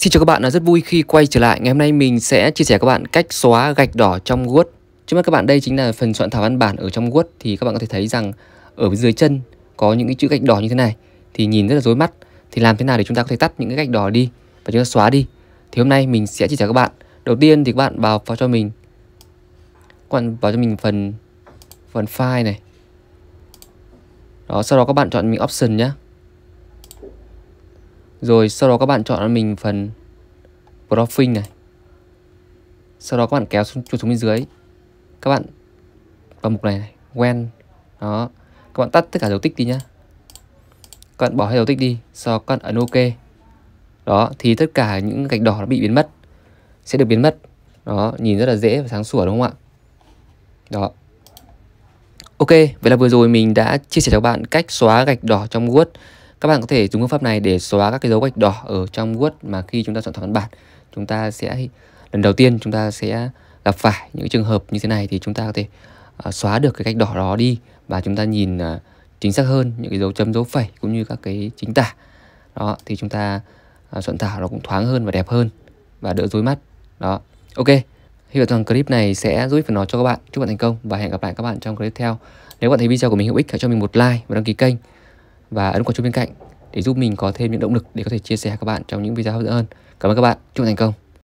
Xin chào các bạn, rất vui khi quay trở lại. Ngày hôm nay mình sẽ chia sẻ các bạn cách xóa gạch đỏ trong Word. Trước mắt các bạn đây chính là phần soạn thảo văn bản ở trong Word thì các bạn có thể thấy rằng ở dưới chân có những cái chữ gạch đỏ như thế này thì nhìn rất là rối mắt. Thì làm thế nào để chúng ta có thể tắt những cái gạch đỏ đi và chúng ta xóa đi. Thì hôm nay mình sẽ chia sẻ các bạn. Đầu tiên thì các bạn vào vào cho mình các bạn vào cho mình phần phần file này. Đó, sau đó các bạn chọn mình option nhé rồi sau đó các bạn chọn cho mình phần Profile này Sau đó các bạn kéo xuống, xuống bên dưới Các bạn vào mục này, này When Đó Các bạn tắt tất cả dấu tích đi nhá Các bạn bỏ hết dấu tích đi Sau đó các bạn ấn OK Đó Thì tất cả những gạch đỏ nó bị biến mất Sẽ được biến mất Đó Nhìn rất là dễ và sáng sủa đúng không ạ Đó Ok, vậy là vừa rồi mình đã chia sẻ cho các bạn cách xóa gạch đỏ trong Word các bạn có thể dùng phương pháp này để xóa các cái dấu gạch đỏ ở trong Word mà khi chúng ta soạn thảo văn bản, chúng ta sẽ lần đầu tiên chúng ta sẽ gặp phải những trường hợp như thế này thì chúng ta có thể à, xóa được cái gạch đỏ đó đi và chúng ta nhìn à, chính xác hơn những cái dấu chấm dấu phẩy cũng như các cái chính tả. Đó thì chúng ta à, soạn thảo nó cũng thoáng hơn và đẹp hơn và đỡ rối mắt. Đó. Ok. Hy vọng rằng clip này sẽ giúp phần nó cho các bạn. Chúc bạn thành công và hẹn gặp lại các bạn trong clip tiếp theo. Nếu bạn thấy video của mình hữu ích, hãy cho mình một like và đăng ký kênh và ấn quả chuông bên cạnh để giúp mình có thêm những động lực để có thể chia sẻ các bạn trong những video hấp dẫn hơn. Cảm ơn các bạn, chúc thành công.